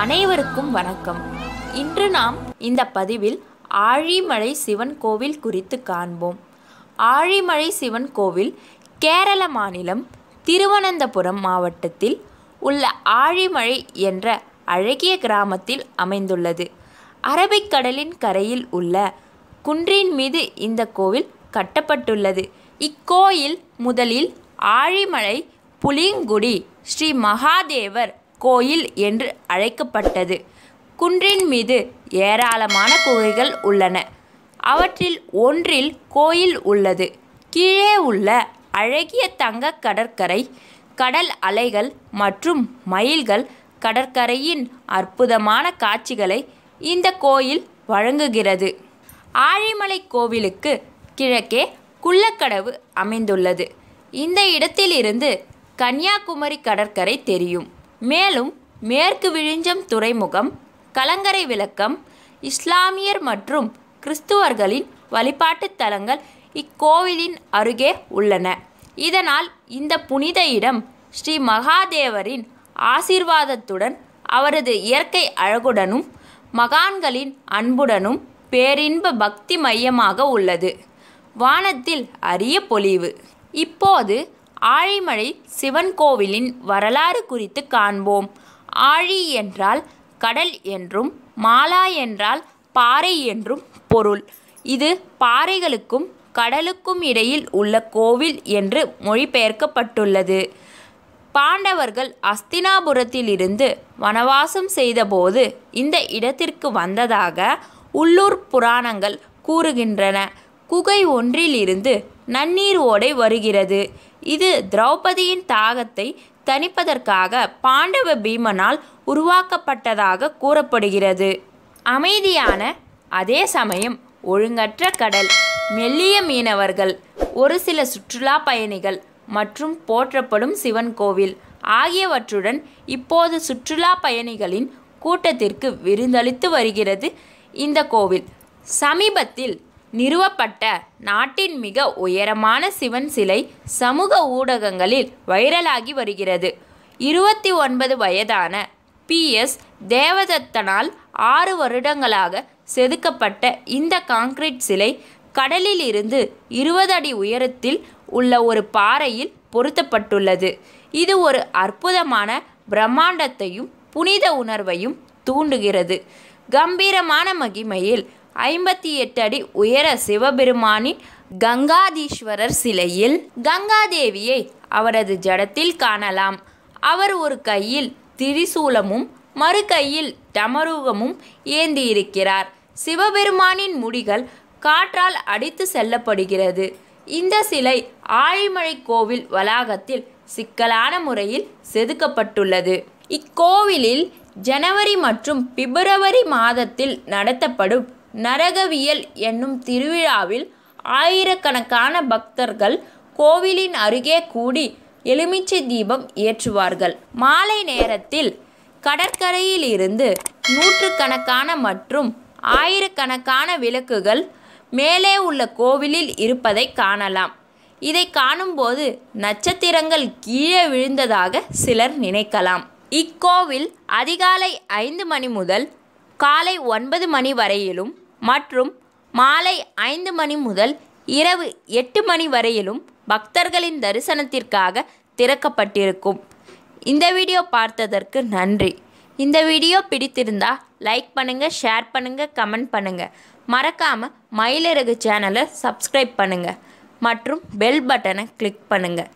அனைவருக்கும் வணக்கம் இன்று நாம் இந்த பதிவில் ஆழிமலை சிவன் கோவில் குறித்து காண்போம் ஆழிமலை சிவன் கோவில் கேரள மாநிலம் திருவனந்தபுரம் மாவட்டத்தில் உள்ள ஆழிமலை என்ற அழகிய கிராமத்தில் அமைந்துள்ளது அரபிக்கடலின் கரையில் உள்ள குன்றின் மீது இந்த கோவில் கட்டப்பட்டுள்ளது இக்கோயில் முதலில் ஆழிமலை புலிங்குடி ஸ்ரீ மகாதேவர் கோயில் என்று அழைக்கப்பட்டது குன்றின் மீது ஏராளமான குகைகள் உள்ளன அவற்றில் ஒன்றில் கோயில் உள்ளது கீழே உள்ள அழகிய தங்க கடற்கரை கடல் அலைகள் மற்றும் மயில்கள் கடற்கரையின் அற்புதமான காட்சிகளை இந்த கோயில் வழங்குகிறது ஆழிமலை கோவிலுக்கு கிழக்கே குள்ளக்கடவு அமைந்துள்ளது இந்த இடத்திலிருந்து கன்னியாகுமரி கடற்கரை தெரியும் மேலும் மேற்கு விழிஞ்சம் துறைமுகம் கலங்கரை விளக்கம் இஸ்லாமியர் மற்றும் கிறிஸ்துவர்களின் வழிபாட்டுத் தலங்கள் இக்கோவிலின் அருகே உள்ளன இதனால் இந்த புனித இடம் ஸ்ரீ மகாதேவரின் ஆசீர்வாதத்துடன் அவரது இயற்கை அழகுடனும் மகான்களின் அன்புடனும் பேரின்ப பக்தி மையமாக உள்ளது வானத்தில் அரிய பொலிவு இப்போது ஆழிமலை சிவன் கோவிலின் வரலாறு குறித்து காண்போம் ஆழி என்றால் கடல் என்றும் மாலா என்றால் பாறை என்றும் பொருள் இது பாறைகளுக்கும் கடலுக்கும் இடையில் உள்ள கோவில் என்று மொழிபெயர்க்கப்பட்டுள்ளது பாண்டவர்கள் அஸ்தினாபுரத்திலிருந்து வனவாசம் செய்தபோது இந்த இடத்திற்கு வந்ததாக உள்ளூர் புராணங்கள் கூறுகின்றன குகை ஒன்றிலிருந்து நன்னீர் ஓடை வருகிறது இது திரௌபதியின் தாகத்தை தணிப்பதற்காக பாண்டவ பீமனால் உருவாக்கப்பட்டதாக கூறப்படுகிறது அமைதியான அதே சமயம் ஒழுங்கற்ற கடல் மெல்லிய மீனவர்கள் ஒரு சில சுற்றுலா பயணிகள் மற்றும் போற்றப்படும் சிவன் கோவில் ஆகியவற்றுடன் இப்போது சுற்றுலா பயணிகளின் கூட்டத்திற்கு விருந்தளித்து வருகிறது இந்த கோவில் சமீபத்தில் நிறுவப்பட்ட நாட்டின் மிக உயரமான சிவன் சிலை சமூக ஊடகங்களில் வைரலாகி வருகிறது இருபத்தி ஒன்பது வயதான பி எஸ் தேவதத்தனால் ஆறு வருடங்களாக செதுக்கப்பட்ட இந்த காங்கிரீட் சிலை கடலில் இருந்து இருபது அடி உயரத்தில் உள்ள ஒரு பாறையில் பொருத்தப்பட்டுள்ளது இது ஒரு அற்புதமான பிரம்மாண்டத்தையும் புனித உணர்வையும் தூண்டுகிறது கம்பீரமான மகிமையில் ஐம்பத்தி எட்டு அடி உயர சிவபெருமானின் கங்காதீஸ்வரர் சிலையில் கங்காதேவியை அவரது ஜடத்தில் காணலாம் அவர் ஒரு கையில் திரிசூலமும் மறு கையில் டமருகமும் ஏந்தியிருக்கிறார் சிவபெருமானின் முடிகள் காற்றால் அடித்து செல்லப்படுகிறது இந்த சிலை ஆழிமழை கோவில் வளாகத்தில் சிக்கலான முறையில் செதுக்கப்பட்டுள்ளது இக்கோவிலில் ஜனவரி மற்றும் பிப்ரவரி மாதத்தில் நடத்தப்படும் நரகவியல் என்னும் திருவிழாவில் ஆயிரக்கணக்கான பக்தர்கள் கோவிலின் அருகே கூடி எலுமிச்சை தீபம் ஏற்றுவார்கள் மாலை நேரத்தில் கடற்கரையிலிருந்து நூற்றுக்கணக்கான மற்றும் ஆயிரக்கணக்கான விளக்குகள் மேலே உள்ள கோவிலில் இருப்பதை காணலாம் இதை காணும்போது நட்சத்திரங்கள் கீழே விழுந்ததாக சிலர் நினைக்கலாம் இக்கோவில் அதிகாலை ஐந்து மணி முதல் காலை ஒன்பது மணி வரையிலும் மற்றும் மாலை ஐந்து மணி முதல் இரவு எட்டு மணி வரையிலும் பக்தர்களின் தரிசனத்திற்காக திறக்கப்பட்டிருக்கும் இந்த வீடியோ பார்த்ததற்கு நன்றி இந்த வீடியோ பிடித்திருந்தால் லைக் பண்ணுங்கள் ஷேர் பண்ணுங்கள் கமெண்ட் பண்ணுங்கள் மறக்காமல் மயிலிறகு சேனலை சப்ஸ்கிரைப் பண்ணுங்கள் மற்றும் பெல் பட்டனை கிளிக் பண்ணுங்கள்